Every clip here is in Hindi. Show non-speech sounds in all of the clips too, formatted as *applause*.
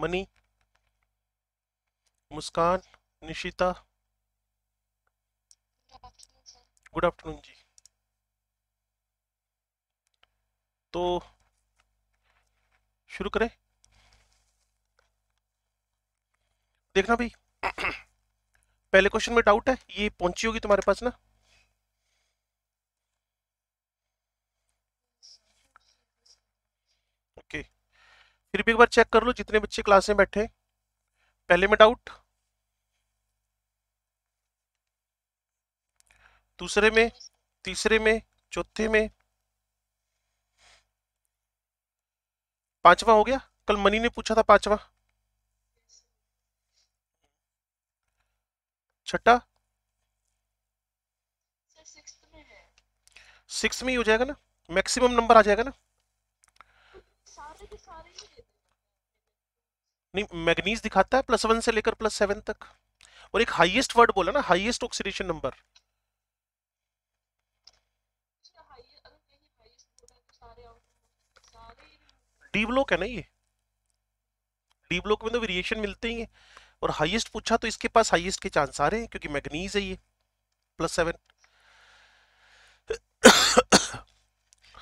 Money Muskan Nishita good afternoon जी तो शुरू करें देखना भाई *clears throat* पहले क्वेश्चन में डाउट है ये पहुंची होगी तुम्हारे पास ना फिर भी एक बार चेक कर लो जितने बच्चे क्लास में बैठे पहले में डाउट दूसरे में तीसरे में चौथे में पांचवा हो गया कल मनी ने पूछा था पांचवा छठा सिक्स में ही हो जाएगा ना मैक्सिमम नंबर आ जाएगा ना नहीं मैग्नीज दिखाता है प्लस वन से लेकर प्लस सेवन तक और एक हाईएस्ट वर्ड बोला ना highest oxidation number D block है ना ये डी ब्लॉक में तो वेरिएशन मिलते ही है और हाईएस्ट पूछा तो इसके पास हाईएस्ट के चांस आ रहे हैं क्योंकि मैग्नीज है ये प्लस सेवन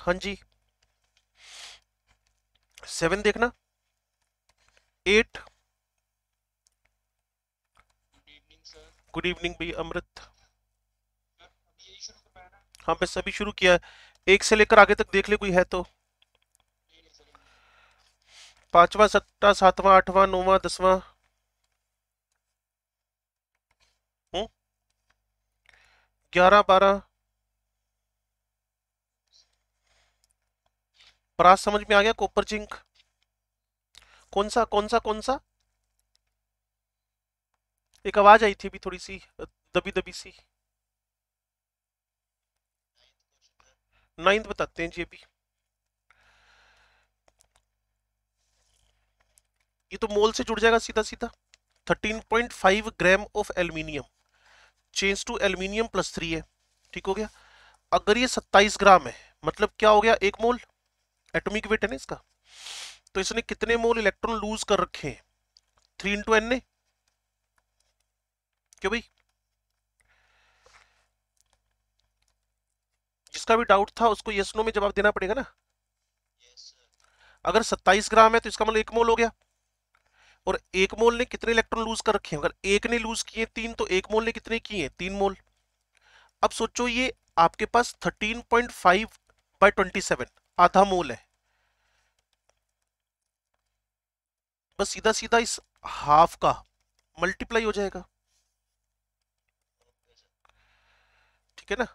हाँ जी सेवन देखना एट गुड इवनिंग भैया अमृत हाँ बस अभी शुरू किया है एक से लेकर आगे तक देख ले कोई है तो पांचवा सत्ता सातवां आठवां नौवां दसवां हम्म? ग्यारह बारह प्रास समझ में आ गया कोपर जिंक कौन सा कौन सा कौन सा एक आवाज आई थी भी थोड़ी सी दबी दबी सी नाइन्थ बताते हैं जी अभी ये तो मोल से जुड़ जाएगा सीधा सीधा 13.5 gram of aluminium change to aluminium plus three है ठीक हो गया अगर ये 27 ग्राम है मतलब क्या हो गया एक मोल एटॉमिक वेट है ना इसका तो इसने कितने मोल इलेक्ट्रॉन लूज कर रखे हैं थ्री इंटू एन ने क्यों भाई जिसका भी डाउट था उसको यस नो में जवाब देना पड़ेगा ना yes, अगर सत्ताईस ग्राम है तो इसका मतलब एक मोल हो गया और एक मोल ने कितने इलेक्ट्रॉन लूज कर रखे हैं अगर एक ने लूज किए तीन तो एक मोल ने कितने किए तीन मोल अब सोचो ये आपके पास thirteen point five by twenty seven आधा मोल है बस सीधा सीधा इस हाफ का मल्टीप्लाई हो जाएगा ठीक है ना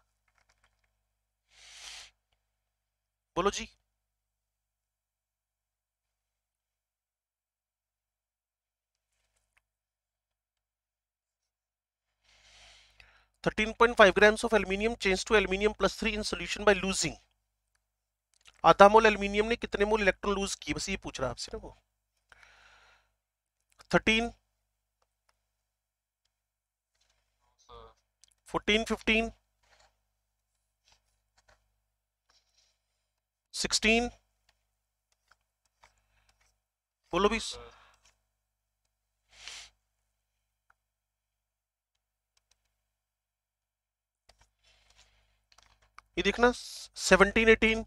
बोलो जी thirteen point five grams of aluminium change to aluminium plus three in solution by losing आधा मोल एल्यूमिनियम ने कितने मोल इलेक्ट्रॉन लूज किए बस ये पूछ रहा है आपसे ना वो थर्टीन फोर्टीन फिफ्टीन सिक्सटीन बोलो बीस ये देखना सेवनटीन एटीन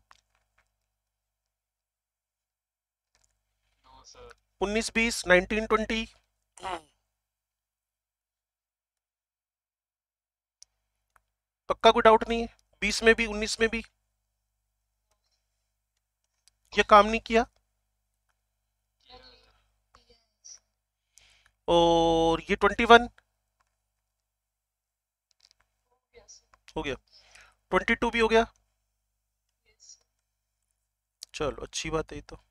उन्नीस बीस नाइनटीन ट्वेंटी पक्का कोई डाउट नहीं है बीस में भी उन्नीस में भी ये काम नहीं किया और ये ट्वेंटी वन हो गया ट्वेंटी टू भी हो गया चलो अच्छी बात है ये तो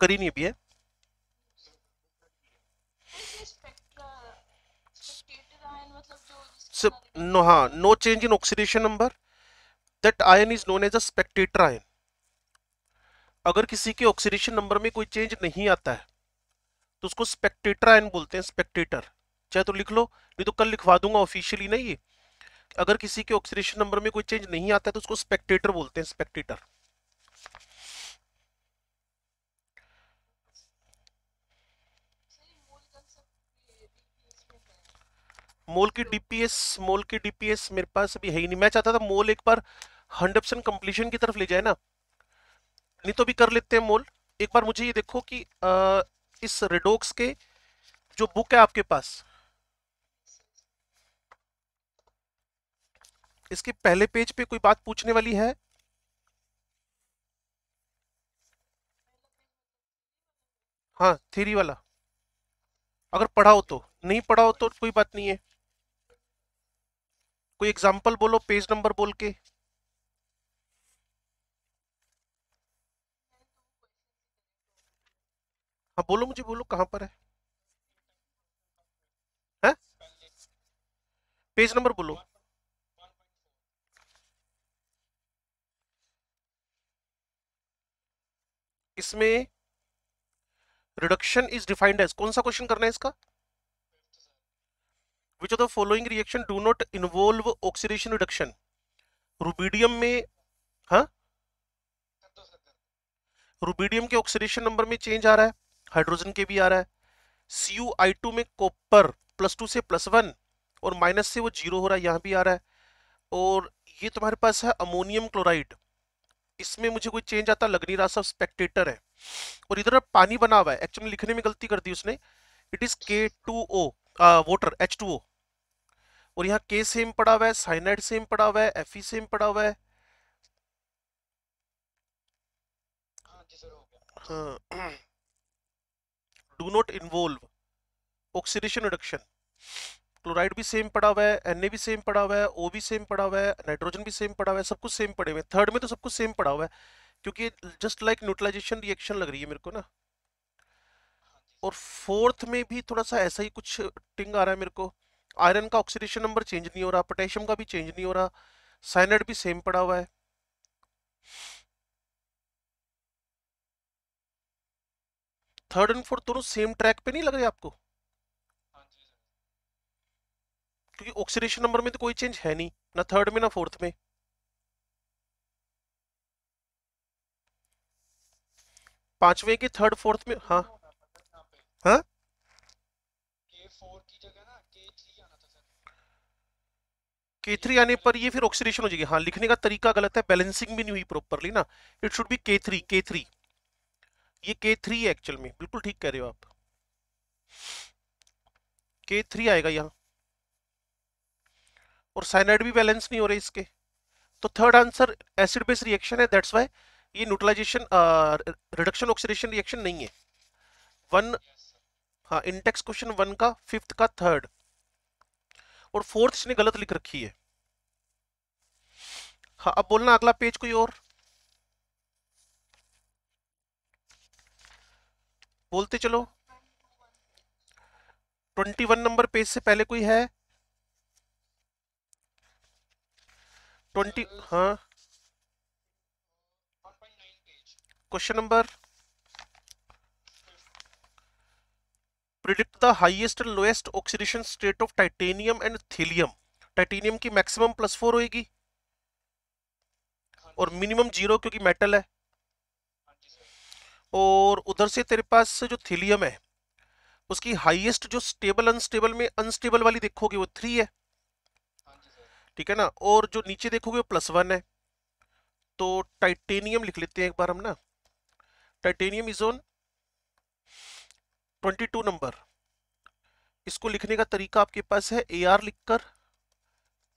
करी नहीं अभी है So, हाँ, no change in oxidation number that ion is known as a spectator ion अगर किसी के ऑक्सीडेशन नंबर में कोई चेंज नहीं आता है तो उसको स्पेक्टेटर आयन बोलते हैं स्पेक्टेटर चाहे तो लिख लो नहीं तो कल लिखवा दूंगा ऑफिशियली ना ये अगर किसी के ऑक्सीडेशन नंबर में कोई चेंज नहीं आता है तो उसको स्पेक्टेटर बोलते हैं स्पेक्टेटर मोल की डीपीएस मोल की डीपीएस मेरे पास अभी है ही नहीं मैं चाहता था मोल एक बार हंड्रेड परसेंट कंप्लीशन की तरफ ले जाए ना नहीं तो भी कर लेते हैं मोल एक बार मुझे ये देखो कि आ, इस रेडोक्स के जो बुक है आपके पास इसके पहले पेज पे कोई बात पूछने वाली है हाँ थ्री वाला अगर पढ़ा हो तो नहीं पढ़ा हो तो कोई बात नहीं है कोई एग्जाम्पल बोलो पेज नंबर बोल के हाँ बोलो मुझे बोलो कहां पर है पेज नंबर बोलो इसमें रिडक्शन इज डिफाइंड एज कौन सा क्वेश्चन करना है इसका which of the following reaction do not involve oxidation reduction rubidium में हा? रूबीडियम के ऑक्सीडेशन नंबर में चेंज आ रहा है हाइड्रोजन के भी आ रहा है सी यू आई टू में कॉपर प्लस टू से प्लस वन और माइनस से वो जीरो हो रहा है यहाँ भी आ रहा है और ये तुम्हारे पास है अमोनियम क्लोराइड इसमें मुझे कोई चेंज आता लग नहीं रहा सब स्पेक्टेटर है और इधर पानी बना हुआ है एक्चुअली लिखने में गलती कर दी उसने it is K two O water H two O और यहाँ के सेम पड़ा हुआ है साइनाइड सेम पड़ा हुआ है एफ सेम पड़ा हुआ है do not involve oxidation reduction chloride भी सेम पड़ा हुआ है एन भी सेम पड़ा हुआ है ओ भी सेम पड़ा हुआ है नाइट्रोजन भी सेम पड़ा हुआ है सब कुछ सेम पड़े हुए थर्ड में तो सब कुछ सेम पड़ा हुआ है क्योंकि जस्ट लाइक न्यूट्रलाइजेशन रिएक्शन लग रही है मेरे को ना और फोर्थ में भी थोड़ा सा ऐसा ही कुछ टिंग आ रहा है मेरे को आयरन का ऑक्सीडेशन नंबर चेंज नहीं हो रहा पोटेशियम का भी चेंज नहीं हो रहा साइनाइड भी सेम पड़ा हुआ है थर्ड एंड फोर्थ दोनों सेम ट्रैक पे नहीं लग रहे आपको हाँ हाँ क्योंकि ऑक्सीडेशन नंबर में तो कोई चेंज है नहीं ना थर्ड में ना फोर्थ में पांचवे के थर्ड फोर्थ में हाँ हाँ के आने पर ये फिर ऑक्सीडेशन हो जाएगी हाँ लिखने का तरीका गलत है बैलेंसिंग भी नहीं हुई प्रॉपरली ना it should be K3 K3 ये K3 है एक्चुअल में बिल्कुल ठीक कह रहे हो आप K3 आएगा यहाँ और साइनाइड भी बैलेंस नहीं हो रहे इसके तो third answer acid base reaction है दैट्स वाई ये न्यूट्रलाइजेशन रिडक्शन ऑक्सीडेशन रिएक्शन नहीं है वन हाँ इंटेक्स क्वेश्चन वन का फिफ्थ का थर्ड और फोर्थ इसने गलत लिख रखी है हाँ अब बोलना अगला पेज कोई और बोलते चलो ट्वेंटी वन नंबर पेज से पहले कोई है ट्वेंटी हाँ question number predict the highest and lowest oxidation state of titanium and thallium titanium की मैक्सिमम प्लस फोर होगी और मिनिमम जीरो क्योंकि मेटल है और उधर से तेरे पास से जो थीलियम है उसकी हाईएस्ट जो स्टेबल अनस्टेबल में अनस्टेबल वाली देखोगे वो थ्री है ठीक है ना और जो नीचे देखोगे वो प्लस वन है तो टाइटेनियम लिख लेते हैं एक बार हम ना titanium is on twenty two number इसको लिखने का तरीका आपके पास है ए आर लिखकर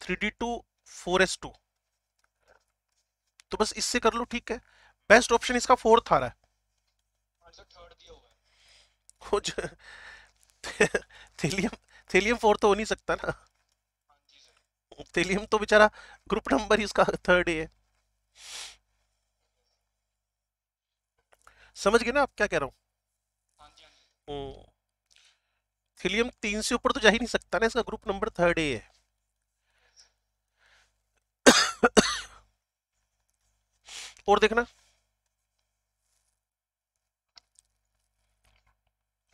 three D two four S two तो बस इससे कर लो ठीक है बेस्ट ऑप्शन इसका फोर्थ आ रहा है थेलियम फोर तो हो नहीं सकता ना थेलियम तो बेचारा ग्रुप नंबर ही उसका थर्ड है समझ गए ना आप क्या कह रहा हूं हिलियम हम्म। तीन से ऊपर तो जा ही नहीं सकता ना इसका ग्रुप नंबर थर्ड ए है *coughs* और देखना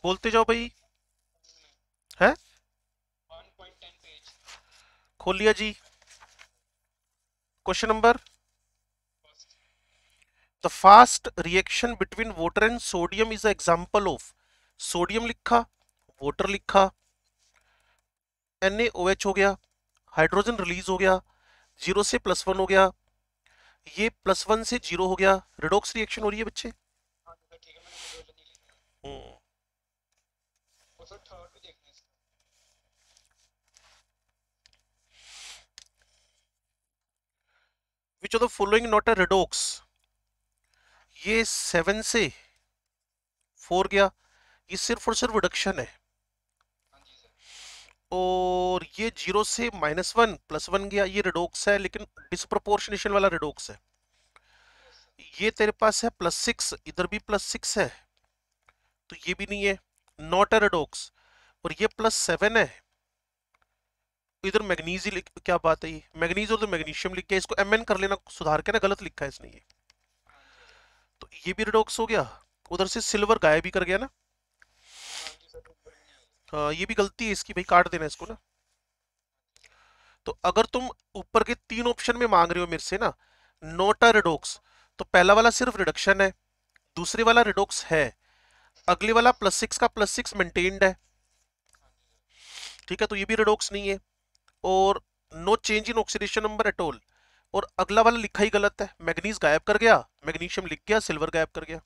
बोलते जाओ भाई है खोल लिया जी question number the fast reaction between water and sodium is example of sodium लिखा वोटर लिखा एन एच हो गया हाइड्रोजन रिलीज हो गया जीरो से प्लस वन हो गया ये प्लस वन से जीरो हो गया रिडोक्स रिएक्शन हो रही है बच्चे which of the following not a redox ये सेवन से फोर गया ये सिर्फ और सिर्फ रिडक्शन है और ये जीरो से माइनस वन प्लस वन गया ये रिडोक्स है लेकिन डिस्प्रोपोर्शनेशन वाला रिडोक्स है ये तेरे पास है प्लस सिक्स इधर भी प्लस सिक्स है तो ये भी नहीं है नॉट ए रिडोक्स और ये प्लस सेवन है इधर मैग्नीज क्या बात है ये मैग्नीज और तो मैग्नीशियम लिख गया इसको एम एन कर लेना सुधार के ना गलत लिखा है इसने ये तो ये भी रिडोक्स हो गया उधर से सिल्वर गायब भी कर गया ना हाँ, ये भी गलती है इसकी भाई काट देना इसको ना तो अगर तुम ऊपर के तीन ऑप्शन में मांग रहे हो मेरे से ना नोट रिडोक्स तो पहला वाला सिर्फ रिडक्शन है दूसरे वाला रिडोक्स है अगले वाला प्लस सिक्स का प्लस सिक्स मेंटेन्ड है ठीक है तो ये भी रिडोक्स नहीं है और no change in oxidation number एटोल और अगला वाला लिखा ही गलत है मैग्नीज गायब कर गया मैग्नीशियम लिख गया सिल्वर गायब कर गया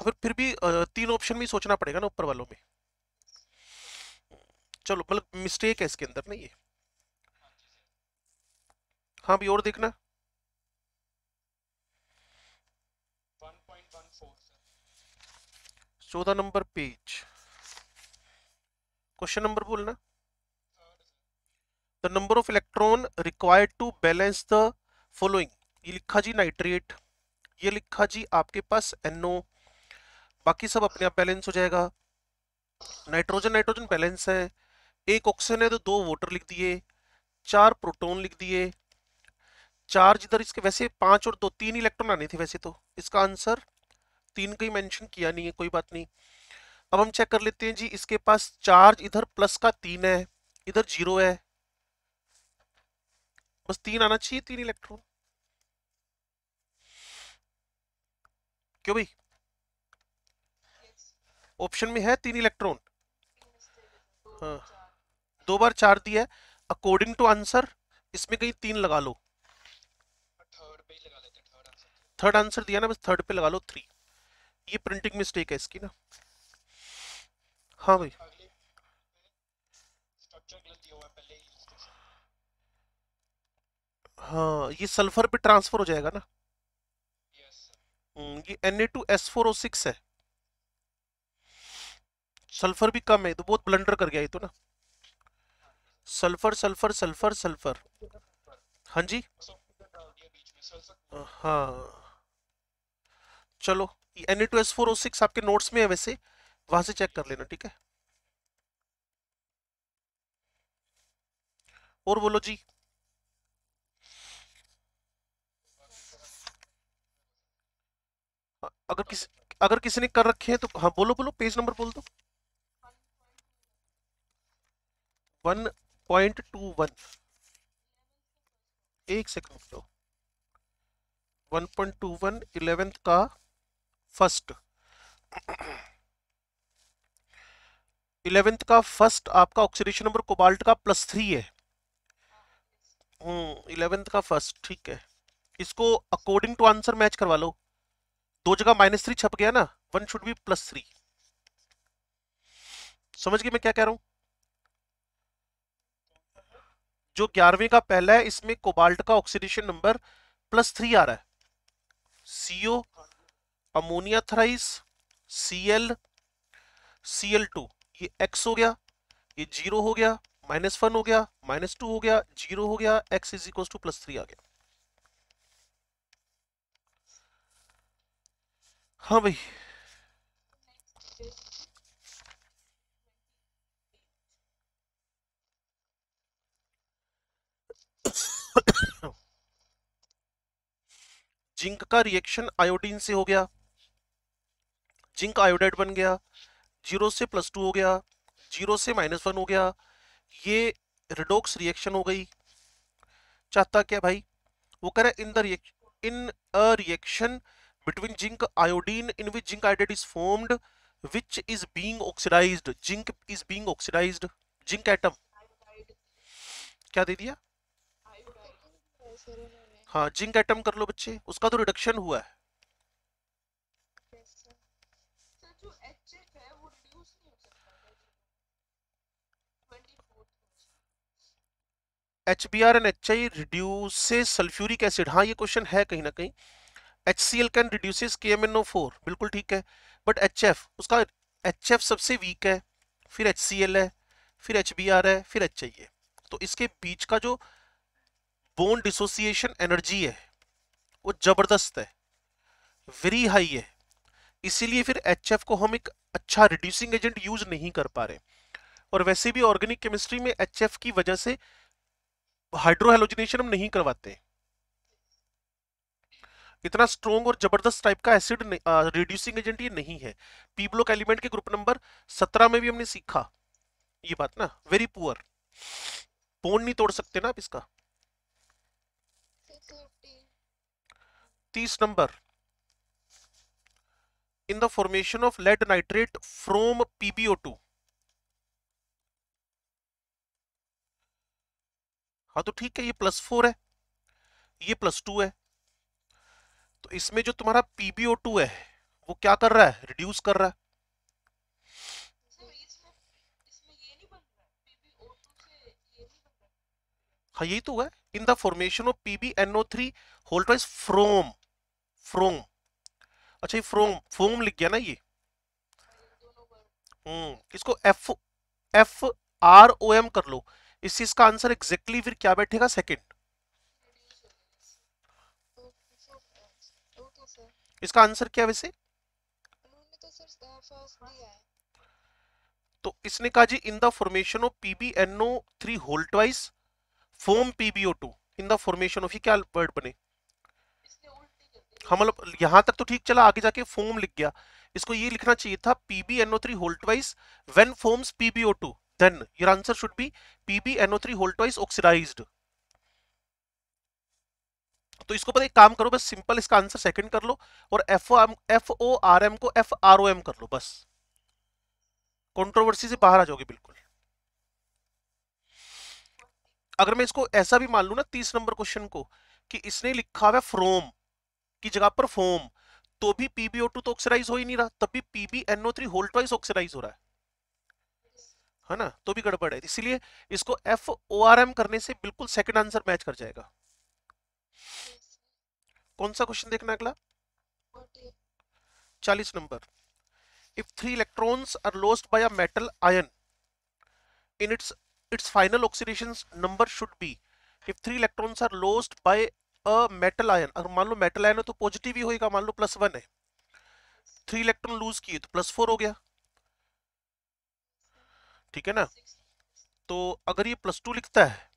अगर हाँ, फिर भी तीन ऑप्शन में सोचना पड़ेगा ना ऊपर वालों में चलो मतलब मिस्टेक है इसके अंदर ना ये हाँ भी और देखना चौदह नंबर पेज क्वेश्चन नंबर बोलना the number of electron required to balance the following ये लिखा जी नाइट्रेट ये लिखा जी आपके पास एनओ NO, बाकी सब अपने आप बैलेंस हो जाएगा नाइट्रोजन नाइट्रोजन बैलेंस है एक ऑक्सीजन है तो दो वोटर लिख दिए चार प्रोटोन लिख दिए चार्ज इधर इसके वैसे पांच और दो तीन इलेक्ट्रॉन आने थे वैसे तो इसका आंसर तीन का ही मेंशन किया नहीं है कोई बात नहीं अब हम चेक कर लेते हैं जी इसके पास चार्ज इधर प्लस का तीन है इधर जीरो है बस तीन आना चाहिए तीन इलेक्ट्रॉन क्यों भाई ऑप्शन में है तीन इलेक्ट्रॉन हाँ दो बार चार दिया अकॉर्डिंग टू आंसर इसमें कहीं तीन लगा लो थर्ड आंसर दिया ना बस थर्ड पे लगा लो थ्री ये प्रिंटिंग मिस्टेक है इसकी ना हाँ भाई हाँ ये सल्फर पे ट्रांसफर हो जाएगा ना हम्म, ये Na2S4O6 है सल्फर भी कम है तो बहुत ब्लंडर कर गया ये तो ना सल्फर सल्फर सल्फर सल्फर हाँ जी हाँ चलो N A two S four O six आपके नोट्स में है वैसे वहां से चेक कर लेना ठीक है और बोलो जी अगर किसी अगर किसी ने कर रखे हैं तो हाँ बोलो बोलो पेज नंबर बोल दो वन पॉइंट टू वन एक सेकेंड दो तो। One point two one eleventh का फर्स्ट इलेवेंथ का फर्स्ट आपका ऑक्सीडेशन नंबर कोबाल्ट का प्लस थ्री है हम्म, इलेवेंथ का फर्स्ट ठीक है इसको अकॉर्डिंग टू आंसर मैच करवा लो दो जगह माइनस थ्री छप गया ना one should be plus three समझ गए मैं क्या कह रहा हूं जो ग्यारहवें का पहला है इसमें कोबाल्ट का ऑक्सीडेशन नंबर प्लस थ्री आ रहा है CO ammonia thrice C L two ये एक्स हो गया ये जीरो हो गया माइनस वन हो गया माइनस टू हो गया जीरो हो गया X is equal to plus three आ गया हाँ भाई *coughs* जिंक का रिएक्शन आयोडीन से हो गया जिंक आयोडाइड बन गया जीरो से प्लस टू हो गया जीरो से माइनस वन हो गया ये रिडोक्स रिएक्शन हो गई चाहता क्या भाई वो कह रहा है in the reaction in a reaction between zinc iodine in which zinc iodide is formed which is being oxidised zinc is being oxidised zinc atom क्या दे दिया हाँ जिंक एटम कर लो बच्चे उसका तो रिडक्शन हुआ है H B R and H I reduce sulphuric acid हाँ ये क्वेश्चन है कहीं ना कहीं H C L can reduce K M N O four बिल्कुल ठीक है बट एच एफ उसका एच एफ सबसे वीक है फिर एच सी एल है फिर एच बी आर है फिर एच आई है तो इसके बीच का जो बोन डिसोसिएशन एनर्जी है वो ज़बरदस्त है वेरी हाई है इसीलिए फिर एच को हम एक अच्छा रिड्यूसिंग एजेंट यूज नहीं कर पा रहे और वैसे भी ऑर्गेनिक केमिस्ट्री में एच की वजह से हाइड्रोहेलोजिनेशन हम नहीं करवाते इतना स्ट्रोंग और जबरदस्त टाइप का एसिड रिड्यूसिंग एजेंट ये नहीं है पीब्लोक एलिमेंट के ग्रुप नंबर सत्रह में भी हमने सीखा ये बात ना वेरी पुअर बोन नहीं तोड़ सकते ना आप इसका तीस number the formation of lead nitrate from PbO two हाँ तो ठीक है ये प्लस फोर है ये प्लस टू है तो इसमें जो तुम्हारा पीबीओ टू है वो क्या कर रहा है रिड्यूस कर रहा है हाँ यही तो है in the formation of PbNO three whole from from अच्छा ये फ्रोम फोम लिख गया ना ये हम्म इसको F F R O M कर लो इस चीज का आंसर एग्जैक्टली फिर क्या बैठेगा सेकंड इसका आंसर क्या वैसे तो इसने कहा जी in the formation of PbNO three wise from PbO two in the formation of ये क्या वर्ड बने हम मतलब यहां तक तो ठीक चला आगे जाके फोम लिख गया इसको ये लिखना चाहिए था PbNO3 whole twice when forms PbO2 then your answer should be PbNO3 whole twice oxidised तो इसको पता एक काम करो बस सिंपल इसका आंसर सेकंड कर लो और एफ ओ आर एम को एफ आर ओ एम कर लो बस कंट्रोवर्सी से बाहर आ जाओगे बिल्कुल अगर मैं इसको ऐसा भी मान लू ना तीस नंबर क्वेश्चन को कि इसने लिखा हुआ फ्रोम की जगह पर फोम तो भी पीबीओ टू तो ऑक्सीडाइज हो ही नहीं रहा तब भी पीबीएनओ थ्री होल्टवाइज ऑक्सीडाइज हो रहा है है ना तो भी गड़बड़ है इसलिए इसको एफ ओ आर एम करने से बिल्कुल सेकंड आंसर मैच कर जाएगा कौन सा क्वेश्चन देखना अगला चालीस number if three electrons are lost by a metal ion in its its final oxidation number should be if three electrons are lost by a metal ion अगर मान लो मेटल आयन है तो पॉजिटिव ही होगा मान लो प्लस वन है थ्री इलेक्ट्रॉन लूज किए तो प्लस फोर हो गया ठीक है ना तो अगर ये प्लस टू लिखता है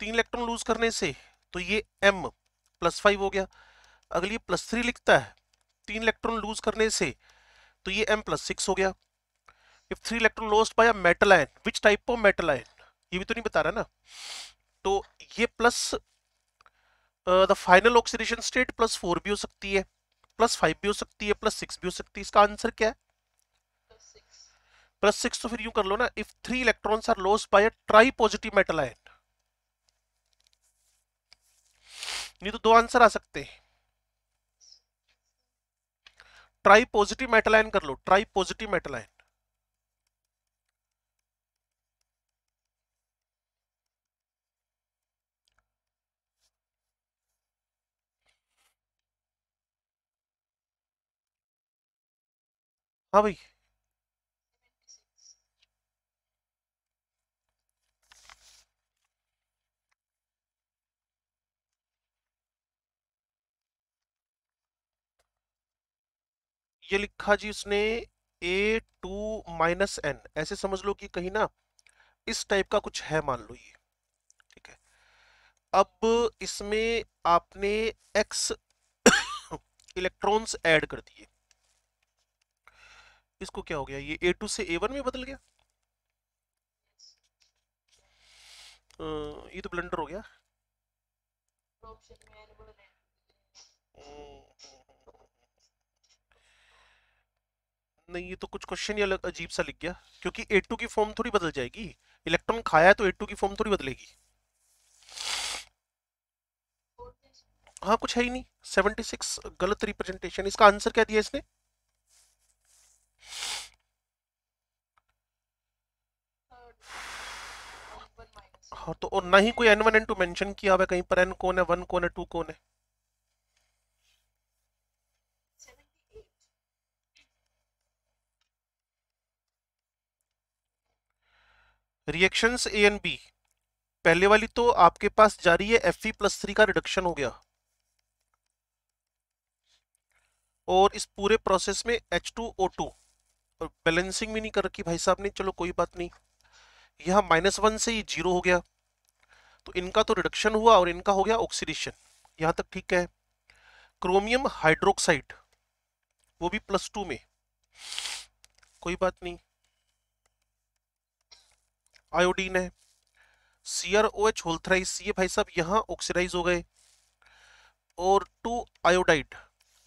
तीन इलेक्ट्रॉन लूज करने से तो ये एम प्लस फाइव हो गया अगर ये प्लस थ्री लिखता है तीन इलेक्ट्रॉन लूज करने से तो ये एम प्लस सिक्स हो गया if three electron lost by metal ion which type of metal ion ये भी तो नहीं बता रहा ना तो ये plus the final oxidation state plus four भी हो सकती है प्लस फाइव भी हो सकती है प्लस सिक्स भी हो सकती है इसका आंसर क्या है प्लस सिक्स तो फिर यूं कर लो ना if three electrons are loss by tri positive metal ion नहीं तो दो आंसर आ सकते हैं ट्राई पॉजिटिव मेटल आयन कर लो ट्राई पॉजिटिव मेटल आयन हाँ भाई ये लिखा जी उसने ए टू माइनस एन ऐसे समझ लो कि कहीं ना इस टाइप का कुछ है मान लो ये ठीक है अब इसमें आपने एक्स इलेक्ट्रॉन्स ऐड कर दिए इसको क्या हो गया ये ए टू से ए वन में बदल गया ये तो ब्लेंडर हो गया नहीं ये तो कुछ क्वेश्चन ही अलग अजीब सा लिख गया क्योंकि ए टू की फॉर्म थोड़ी बदल जाएगी इलेक्ट्रॉन खाया है तो ए टू की फॉर्म थोड़ी बदलेगी हाँ कुछ है ही नहीं सेवेंटी सिक्स गलत रिप्रेजेंटेशन इसका आंसर क्या दिया इसने हाँ तो और ना ही कोई N one N two mention किया हुआ कहीं पर एन कौन है वन कौन है टू कौन है रिएक्शंस ए एंड बी पहले वाली तो आपके पास जारी है एफ ई प्लस थ्री का रिडक्शन हो गया और इस पूरे प्रोसेस में एच टू ओ टू और बैलेंसिंग भी नहीं कर रखी भाई साहब ने चलो कोई बात नहीं यहाँ माइनस वन से ये जीरो हो गया तो इनका तो रिडक्शन हुआ और इनका हो गया ऑक्सीडेशन यहाँ तक ठीक है क्रोमियम हाइड्रोक्साइड वो भी प्लस टू में कोई बात नहीं आयोडीन है सी आर ओ एच होल्थराइज ये भाई साहब यहाँ ऑक्सीडाइज हो गए और टू आयोडाइड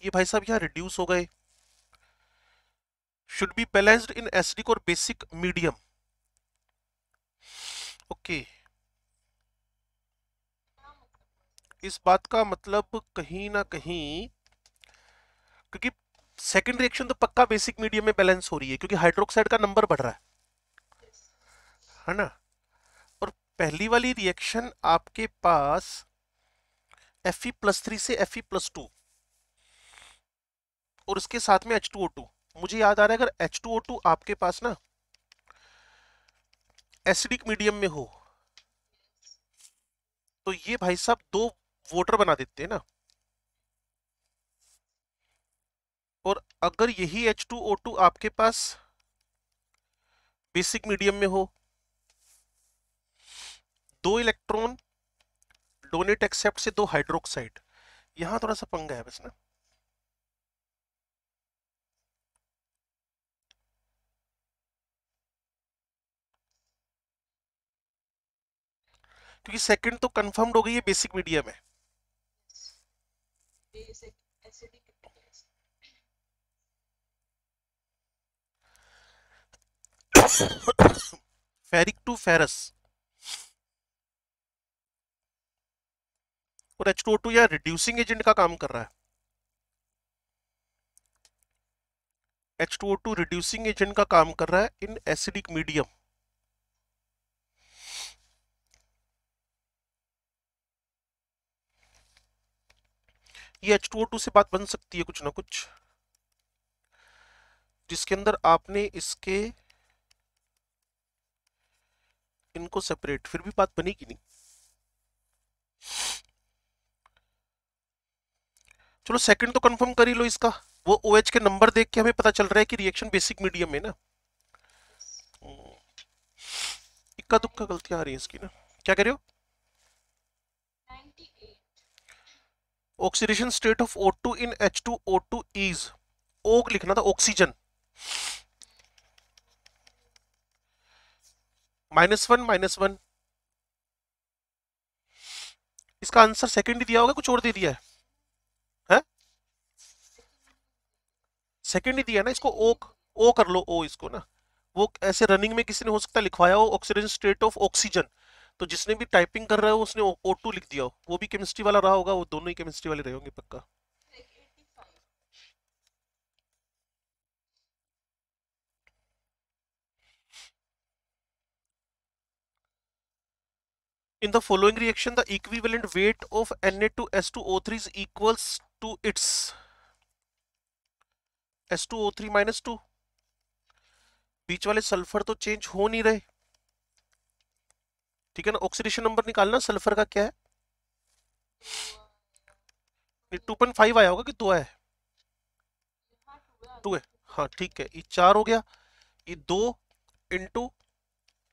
ये भाई साहब यहाँ रिड्यूस हो गए should be balanced in acidic और बेसिक मीडियम ओके इस बात का मतलब कहीं ना कहीं क्योंकि सेकेंड रिएक्शन तो पक्का बेसिक मीडियम में बैलेंस हो रही है क्योंकि हाइड्रोक्साइड का नंबर बढ़ रहा है है ना और पहली वाली रिएक्शन आपके पास एफ ई प्लस थ्री से एफ ई प्लस टू और इसके साथ में एच टू ओ टू मुझे याद आ रहा है अगर एच टू ओ टू आपके पास ना एसिडिक मीडियम में हो तो ये भाई साहब दो वोटर बना देते हैं ना और अगर यही H2O2 आपके पास बेसिक मीडियम में हो दो इलेक्ट्रॉन डोनेट एक्सेप्ट से दो हाइड्रोक्साइड यहां थोड़ा सा पंगा है बस ना क्योंकि सेकंड तो कंफर्म्ड हो गई है बेसिक मीडियम है फेरिक टू फेरस और एच टू टू या रिड्यूसिंग एजेंट का काम कर रहा है एच टू रिड्यूसिंग एजेंट का काम कर रहा है इन एसिडिक मीडियम ये एच टू ओ टू से बात बन सकती है कुछ ना कुछ जिसके अंदर आपने इसके इनको सेपरेट फिर भी बात बनेगी नहीं चलो सेकंड तो कंफर्म कर ही लो इसका वो ओ OH के नंबर देख के हमें पता चल रहा है कि रिएक्शन बेसिक मीडियम है ना हम्म। इक्का दुक्का गलतियां आ रही है इसकी ना क्या कह रहे हो oxidation state of O two in H two O two is ओग लिखना था oxygen minus one minus one इसका आंसर सेकंड ही दिया होगा कुछ और दे दिया है हैं सेकंड ही दिया ना इसको ओ ओ कर लो ओ इसको ना वो ऐसे रनिंग में किसी ने हो सकता है लिखवाया हो ऑक्सीजन स्टेट ऑफ ऑक्सीजन तो जिसने भी टाइपिंग कर रहा है उसने ओ टू लिख दिया वो भी केमिस्ट्री वाला रहा होगा वो दोनों ही केमिस्ट्री वाले रहे होंगे पक्का In the following reaction, the equivalent weight of Na2S2O3 is equals to its S2O3 minus 2. बीच वाले सल्फर तो चेंज हो नहीं रहे ठीक है ना ऑक्सीडेशन नंबर निकालना सल्फर का क्या है टू पॉइंट फाइव आया होगा कि दो है टू है हाँ ठीक है ये चार हो गया ये दो इंटू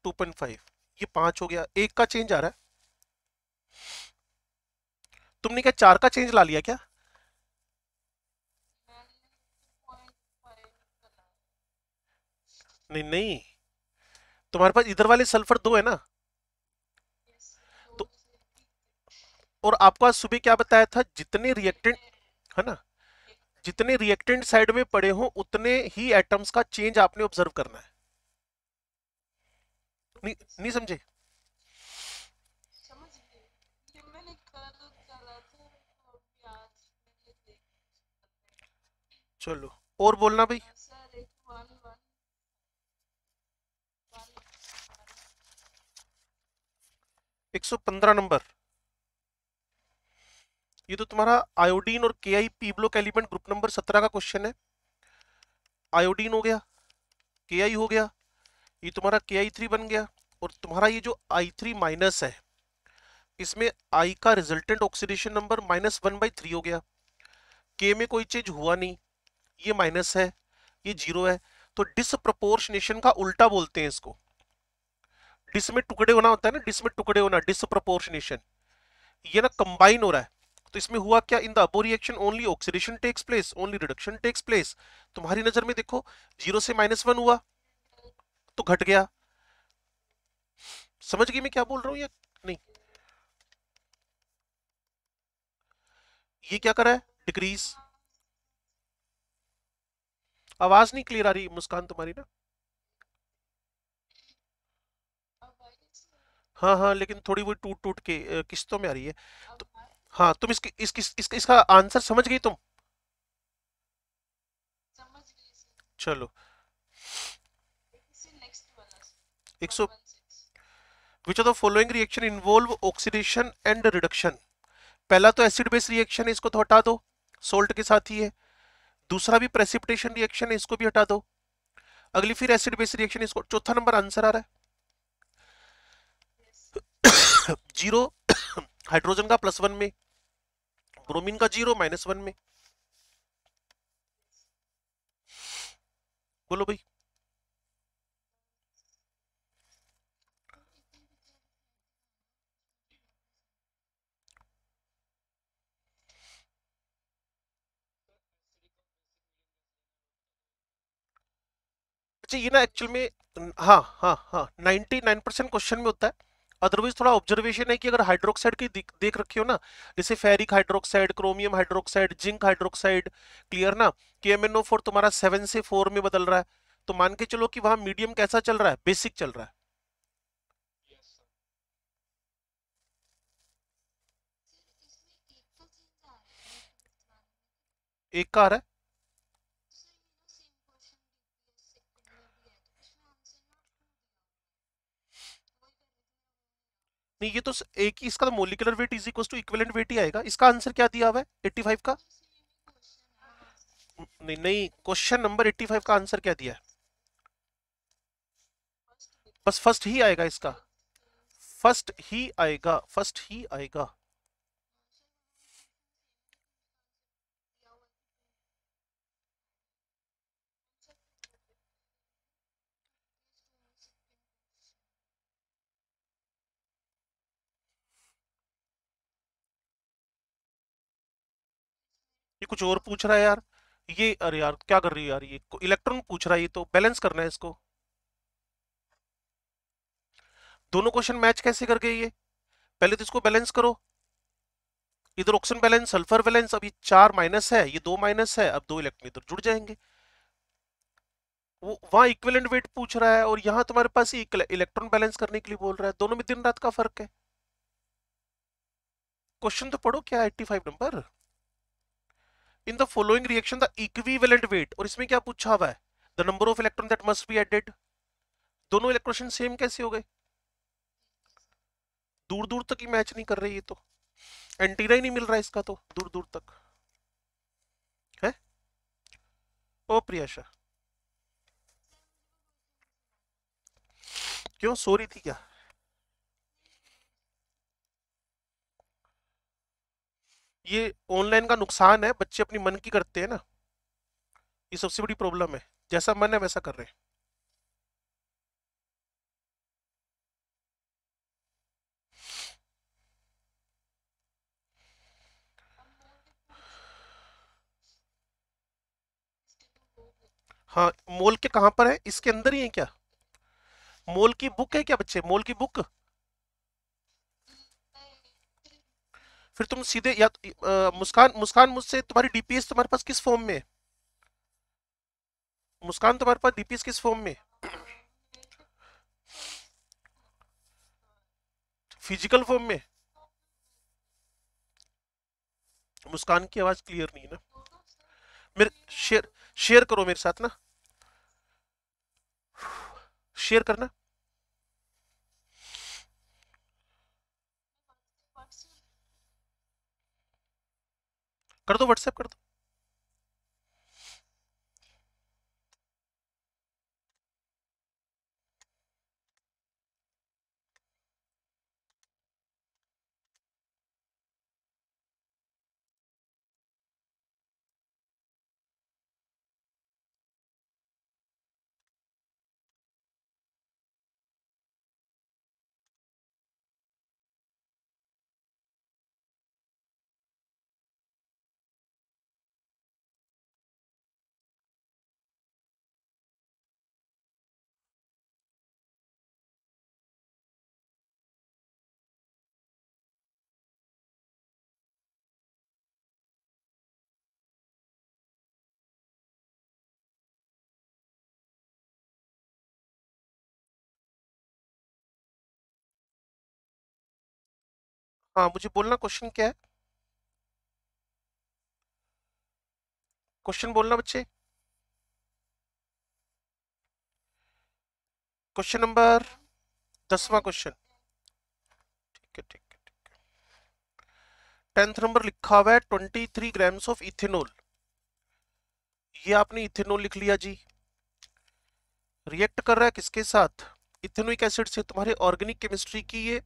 टू पॉइंट फाइव ये पांच हो गया एक का चेंज आ रहा है तुमने क्या चार का चेंज ला लिया क्या नहीं नहीं तुम्हारे पास इधर वाले सल्फर दो है ना और आपको आज सुबह क्या बताया था जितने रिएक्टेंट है ना जितने रिएक्टेंट साइड में पड़े हों उतने ही एटम्स का चेंज आपने ऑब्जर्व करना है नहीं, नहीं समझे चलो और बोलना भाई एक सौ पंद्रह नंबर ये तो तुम्हारा आयोडीन और K I block element group number सत्रह का क्वेश्चन है आयोडीन हो गया के आई हो गया ये तुम्हारा के आई थ्री बन गया और तुम्हारा ये जो आई थ्री माइनस है इसमें आई का resultant oxidation number minus one by three हो गया के में कोई चेंज हुआ नहीं ये माइनस है ये जीरो है तो डिसप्रपोर्शनेशन का उल्टा बोलते हैं इसको डिस में टुकड़े होना होता है ना डिस में टुकड़े होना डिसप्रपोर्शनेशन ये ना कंबाइन हो रहा है तो इसमें हुआ क्या in the above reaction only oxidation takes place only reduction takes place तुम्हारी नजर में देखो जीरो से माइनस वन हुआ तो घट गया समझ गई मैं क्या बोल रहा हूं या नहीं ये क्या करा है डिक्रीज आवाज नहीं क्लियर आ रही मुस्कान तुम्हारी ना हाँ हाँ लेकिन थोड़ी वो टूट टूट के किस्तों में आ रही है तो हाँ तुम इसकी इसकी इसका इसका आंसर समझ गई तुम समझ चलो एक सौ which are the following reaction involve oxidation and reduction पहला तो एसिड बेस रिएक्शन है इसको तो हटा दो सोल्ट के साथ ही है दूसरा भी प्रेसिपिटेशन रिएक्शन है इसको भी हटा दो अगली फिर एसिड बेस रिएक्शन इसको चौथा नंबर आंसर आ रहा है *coughs* जीरो हाइड्रोजन *coughs* का प्लस वन में ब्रोमीन का जीरो माइनस वन में बोलो भाई अच्छा ये ना एक्चुअल में हाँ हाँ हाँ नाइन्टी नाइन परसेंट क्वेश्चन में होता है अदरवाइज थोड़ा ऑब्जर्वेशन है कि अगर हाइड्रोक्साइड की देख रखी हो ना जैसे ferric hydroxide chromium hydroxide zinc hydroxide clear ना K M N O four तुम्हारा सेवन से फोर में बदल रहा है तो मान के चलो कि वहां मीडियम कैसा चल रहा है बेसिक चल रहा है एक कार है नहीं ये तो एक ही इसका molecular weight is equal to equivalent weight ही आएगा इसका आंसर क्या दिया हुआ है एट्टी का नहीं नहीं क्वेश्चन नंबर 85 का आंसर क्या दिया है बस फर्स्ट ही आएगा इसका फर्स्ट ही आएगा फर्स्ट ही आएगा ये कुछ और पूछ रहा है यार ये अरे यार क्या कर रही है यार ये इलेक्ट्रॉन पूछ रहा है ये तो बैलेंस करना है इसको दोनों क्वेश्चन मैच कैसे कर गए ये पहले तो इसको बैलेंस करो इधर ऑक्सीजन बैलेंस सल्फर बैलेंस अब ये चार माइनस है ये दो माइनस है अब दो इलेक्ट्रॉन इधर जुड़ जाएंगे वो वहां इक्विवेलेंट वेट पूछ रहा है और यहां तुम्हारे पास इलेक्ट्रॉन बैलेंस करने के लिए बोल रहा है दोनों में दिन रात का फर्क है क्वेश्चन तो पढ़ो क्या 85 number in the following reaction the equivalent weight और इसमें क्या पूछा हुआ है the number of electron that must be added दोनों इलेक्ट्रॉन सेम कैसे हो गए दूर दूर तक ही मैच नहीं कर रही है तो एंटीना ही नहीं मिल रहा इसका तो दूर दूर तक है ओ प्रियाशा क्यों सो रही थी क्या ये ऑनलाइन का नुकसान है बच्चे अपनी मन की करते हैं ना ये सबसे बड़ी प्रॉब्लम है जैसा मन है वैसा कर रहे हैं हाँ मोल के कहां पर है इसके अंदर ही है क्या मोल की बुक है क्या बच्चे मोल की बुक फिर तुम सीधे या आ, तो, मुस्कान मुस्कान मुझसे तुम्हारी डीपीएस तुम्हारे पास किस फॉर्म में मुस्कान तुम्हारे पास डीपीएस किस फॉर्म में फिजिकल फॉर्म में मुस्कान की आवाज क्लियर नहीं है ना मेरे शेयर शेयर करो मेरे साथ ना शेयर करना कर दो व्हाट्सएप कर दो हाँ मुझे बोलना क्वेश्चन क्या है क्वेश्चन बोलना बच्चे क्वेश्चन नंबर दसवा क्वेश्चन ठीक है ठीक है ठीक है टेंथ नंबर लिखा हुआ है twenty three grams of ethanol ये आपने इथेनॉल लिख लिया जी रिएक्ट कर रहा है किसके साथ इथेनोइक एसिड से तुम्हारे ऑर्गेनिक केमिस्ट्री की ये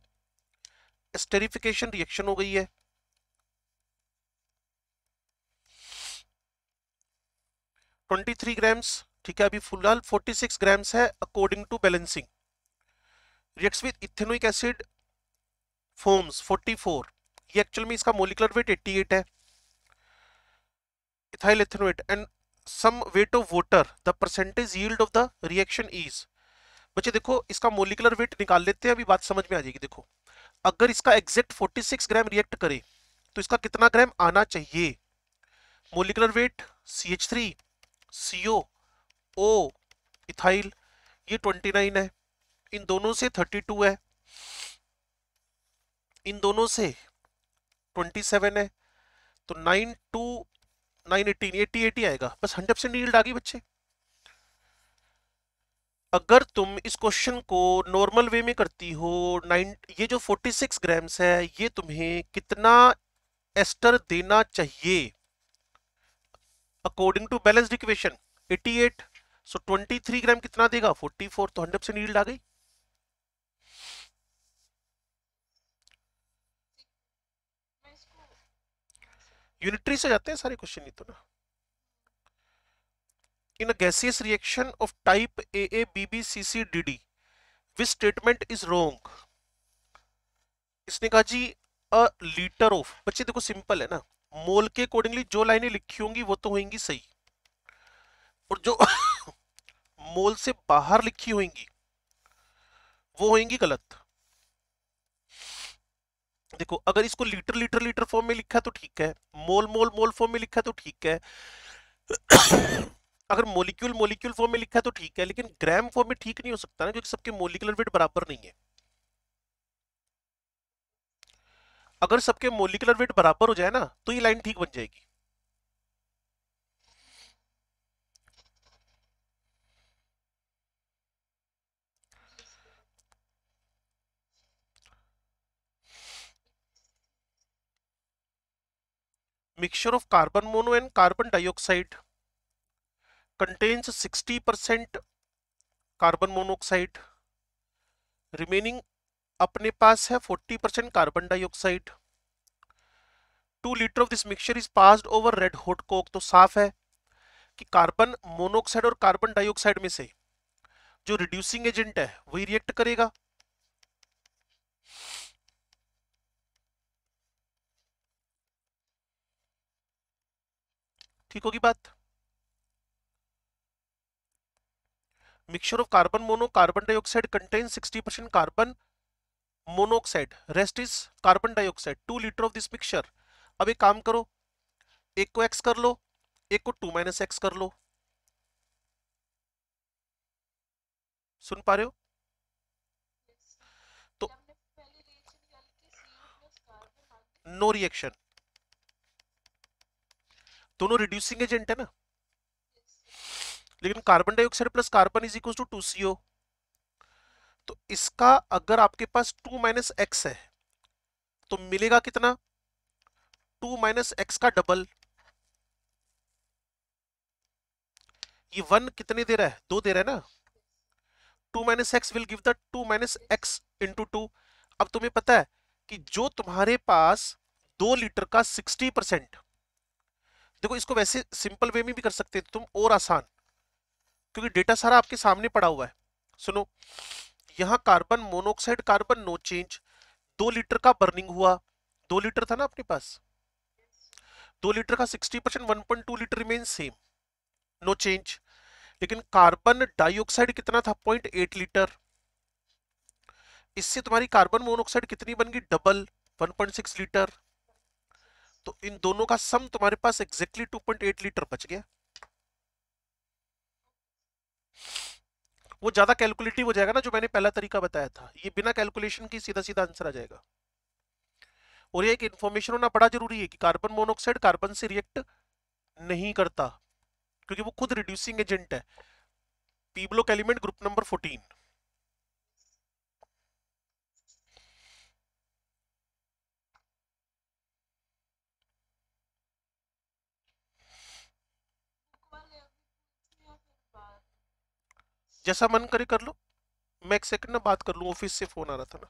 स्टेरिफिकेशन रिएक्शन हो गई है ट्वेंटी थ्री ग्राम्स ठीक है अभी फिलहाल फोर्टी सिक्स ग्राम्स है according to balancing react with ethanoic acid forms forty four ये एक्चुअल में इसका मोलिकुलर वेट एट्टी एट है ethyl ethanoate and some weight of water the percentage yield of the reaction is बच्चे देखो इसका मोलिकुलर वेट निकाल लेते हैं अभी बात समझ में आ जाएगी देखो अगर इसका एग्जैक्ट 46 ग्राम रिएक्ट करे तो इसका कितना ग्राम आना चाहिए molecular weight C H three C O O ethyl ये 29 है इन दोनों से 32 है इन दोनों से 27 है तो nine two nine eighteen eighty eighty आएगा बस हंड्रेड परसेंट नील्ड आ गई बच्चे अगर तुम इस क्वेश्चन को नॉर्मल वे में करती हो नाइन ये जो 46 ग्राम्स है ये तुम्हें कितना एस्टर देना चाहिए according to balanced equation 88 so twenty 23 gram कितना देगा 44 तो 100 परसेंट ईल्ड आ गई यूनिट्री से जाते हैं सारे क्वेश्चन ये तो ना in a gaseous reaction of type AABBCCDD which statement is wrong इसने कहा जी अ लीटर ऑफ बच्चे देखो सिंपल है ना मोल के अकॉर्डिंगली जो लाइनें लिखी होंगी वो तो होंगी सही और जो *coughs* मोल से बाहर लिखी होंगी वो होंगी गलत देखो अगर इसको लीटर लीटर लीटर फॉर्म में लिखा तो ठीक है मोल मोल मोल फॉर्म में लिखा तो ठीक है अगर मोलिक्यूल मोलिक्यूल फॉर्म में लिखा है तो ठीक है लेकिन ग्राम फॉर्म में ठीक नहीं हो सकता ना क्योंकि सबके मोलिकुलर वेट बराबर नहीं है अगर सबके मोलिकुलर वेट बराबर हो जाए ना तो ये लाइन ठीक बन जाएगी mixture of carbon mono and carbon dioxide contains 60% carbon monoxide remaining अपने पास है 40% carbon dioxide two litre of this mixture is passed over red hot coke तो साफ है कि कार्बन मोनोऑक्साइड और कार्बन डाइऑक्साइड में से जो रिड्यूसिंग एजेंट है वही रिएक्ट करेगा ठीक होगी बात mixture of carbon mono carbon dioxide contains 60% carbon monoxide rest is carbon dioxide 2 liter of this mixture अब एक काम करो एक को x कर लो एक को 2 माइनस एक्स कर लो सुन पा रहे हो yes. तो नो रिएक्शन दोनों रिड्यूसिंग एजेंट है ना लेकिन carbon dioxide plus carbon is equal to two CO तो इसका अगर आपके पास टू माइनस एक्स है तो मिलेगा कितना टू माइनस एक्स का डबल ये वन कितने दे रहा है दो दे रहा है ना two minus X will give the two minus X into two अब तुम्हें पता है कि जो तुम्हारे पास दो लीटर का सिक्सटी परसेंट देखो इसको वैसे सिंपल वे में भी कर सकते तो तुम और आसान क्योंकि डेटा सारा आपके सामने पड़ा हुआ है सुनो यहाँ carbon monoxide carbon no change दो लीटर का बर्निंग हुआ दो लीटर था ना अपने पास दो लीटर का sixty percent one litre remain same no change लेकिन कार्बन डाइऑक्साइड कितना था पॉइंट एट लीटर इससे तुम्हारी कार्बन मोनोक्साइड कितनी बन गई double one point six litre तो इन दोनों का सम तुम्हारे पास एग्जैक्टली पॉइंट एट लीटर बच गया वो ज़्यादा कैलकुलेटिव हो जाएगा ना जो मैंने पहला तरीका बताया था ये बिना कैलकुलेशन की सीधा सीधा आंसर आ जाएगा और ये एक इन्फॉर्मेशन होना बड़ा जरूरी है कि कार्बन मोनोक्साइड कार्बन से रिएक्ट नहीं करता क्योंकि वो खुद रिड्यूसिंग एजेंट है p block element group number fourteen जैसा मन करे कर लो मैं एक सेकंड ना बात कर लू ऑफिस से फोन आ रहा था ना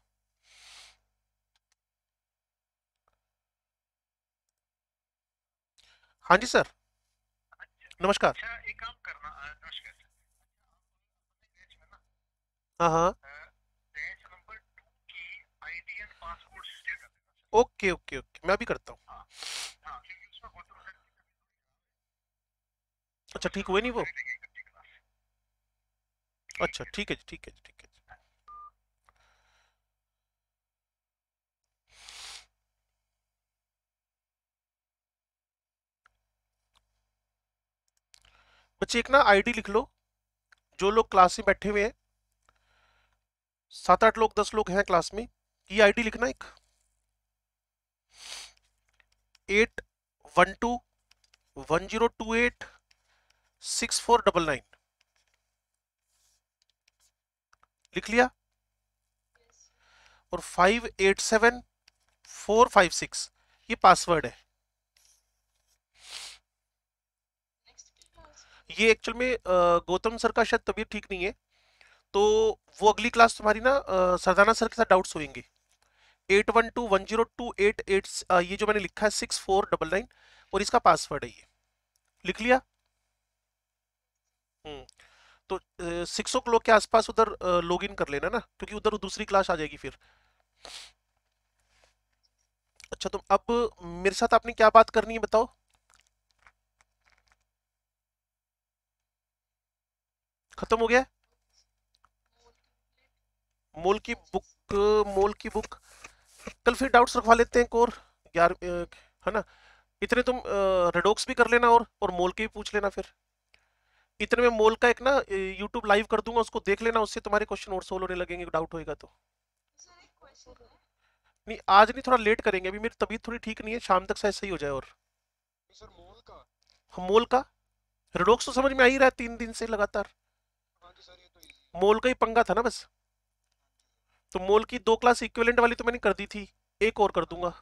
हाँ जी सर अच्छा, नमस्कार हाँ हाँ ओके ओके ओके मैं भी करता हूँ हाँ, हाँ, अच्छा ठीक हुए नहीं वो अच्छा ठीक है जी ठीक है ठीक है बच्चे एक ना आईडी लिख लो जो लोग क्लास में बैठे हुए हैं सात आठ लोग दस लोग हैं क्लास में ये आईडी लिखना एक eight one two one zero two eight six four double nine लिख लिया और five eight seven four five six ये पासवर्ड है ये एक्चुअल में गौतम सर का शायद तबीयत ठीक नहीं है तो वो अगली क्लास तुम्हारी ना सरदाना सर के साथ डाउट्स होंगे eight one two one zero two eight eight ये जो मैंने लिखा है सिक्स फोर डबल नाइन और इसका पासवर्ड है ये लिख लिया तो सिक्स ओ क्लॉक के आसपास उधर लॉग इन कर लेना ना क्योंकि उधर दूसरी क्लास आ जाएगी फिर अच्छा तुम तो अब मेरे साथ आपने क्या बात करनी है बताओ खत्म हो गया मोल की बुक मोल की बुक कल फिर डाउट्स रखवा लेते हैं कोर ग्यारह है ना इतने तुम रेडोक्स भी कर लेना और और मोल के भी पूछ लेना फिर इतने में मोल का एक ना यूट्यूब लाइव कर दूंगा उसको देख लेना उससे तुम्हारे क्वेश्चन और सोल्व होने लगेंगे डाउट होएगा तो नहीं आज नहीं थोड़ा लेट करेंगे अभी मेरी तबीयत थोड़ी ठीक नहीं है शाम तक शायद सही हो जाए और सर मोल का हम हाँ, तो समझ में आ ही रहा है तीन दिन से लगातार हाँ तो मोल का ही पंगा था ना बस तो मोल की दो क्लास इक्विवेलेंट वाली तो मैंने कर दी थी एक और कर दूंगा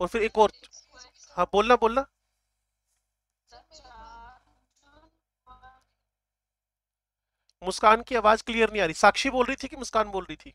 और फिर एक और हाँ बोलना बोलना मुस्कान की आवाज क्लियर नहीं आ रही साक्षी बोल रही थी कि मुस्कान बोल रही थी